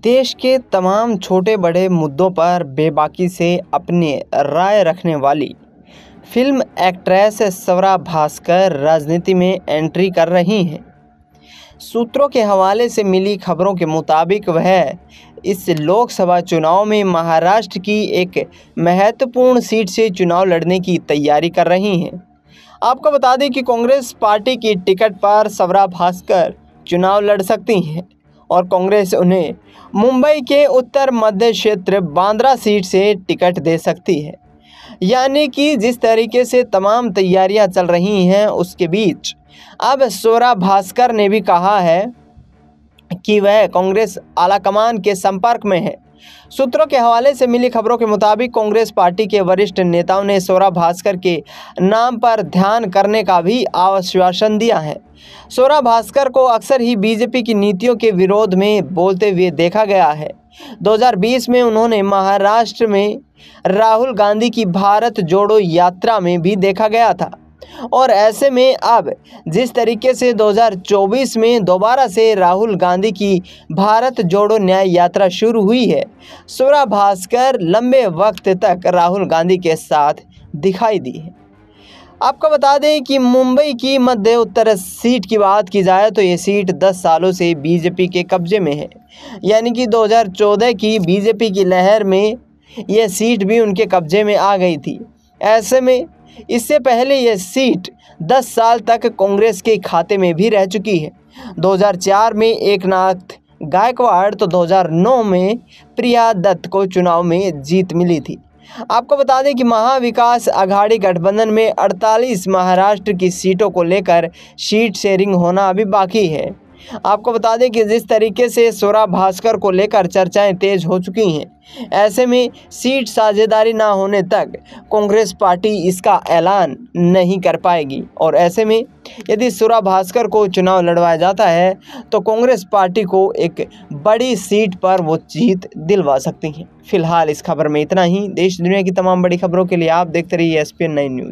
देश के तमाम छोटे बड़े मुद्दों पर बेबाकी से अपने राय रखने वाली फिल्म एक्ट्रेस सवरा भास्कर राजनीति में एंट्री कर रही हैं सूत्रों के हवाले से मिली खबरों के मुताबिक वह इस लोकसभा चुनाव में महाराष्ट्र की एक महत्वपूर्ण सीट से चुनाव लड़ने की तैयारी कर रही हैं आपको बता दें कि कांग्रेस पार्टी की टिकट पर सवरा भास्कर चुनाव लड़ सकती हैं और कांग्रेस उन्हें मुंबई के उत्तर मध्य क्षेत्र बांद्रा सीट से टिकट दे सकती है यानी कि जिस तरीके से तमाम तैयारियां चल रही हैं उसके बीच अब सोरा भास्कर ने भी कहा है कि वह कांग्रेस आलाकमान के संपर्क में है सूत्रों के हवाले से मिली खबरों के मुताबिक कांग्रेस पार्टी के वरिष्ठ नेताओं ने सोरा भास्कर के नाम पर ध्यान करने का भी आश्वासन दिया है सोरा भास्कर को अक्सर ही बीजेपी की नीतियों के विरोध में बोलते हुए देखा गया है 2020 में उन्होंने महाराष्ट्र में राहुल गांधी की भारत जोड़ो यात्रा में भी देखा गया था और ऐसे में अब जिस तरीके से 2024 में दोबारा से राहुल गांधी की भारत जोड़ो न्याय यात्रा शुरू हुई है स्वरा भास्कर लंबे वक्त तक राहुल गांधी के साथ दिखाई दी है आपको बता दें कि मुंबई की मध्य उत्तर सीट की बात की जाए तो ये सीट 10 सालों से बीजेपी के कब्जे में है यानी कि 2014 की बीजेपी की लहर में यह सीट भी उनके कब्जे में आ गई थी ऐसे में इससे पहले यह सीट 10 साल तक कांग्रेस के खाते में भी रह चुकी है 2004 में एकनाथ गायकवाड़ तो 2009 में प्रिया दत्त को चुनाव में जीत मिली थी आपको बता दें कि महाविकास आघाड़ी गठबंधन में 48 महाराष्ट्र की सीटों को लेकर सीट शेयरिंग होना अभी बाकी है आपको बता दें कि जिस तरीके से सोरा भास्कर को लेकर चर्चाएं तेज हो चुकी हैं ऐसे में सीट साझेदारी ना होने तक कांग्रेस पार्टी इसका ऐलान नहीं कर पाएगी और ऐसे में यदि सोरा भास्कर को चुनाव लड़वाया जाता है तो कांग्रेस पार्टी को एक बड़ी सीट पर वो जीत दिलवा सकती हैं फिलहाल इस खबर में इतना ही देश दुनिया की तमाम बड़ी खबरों के लिए आप देखते रहिए एस पी न्यूज़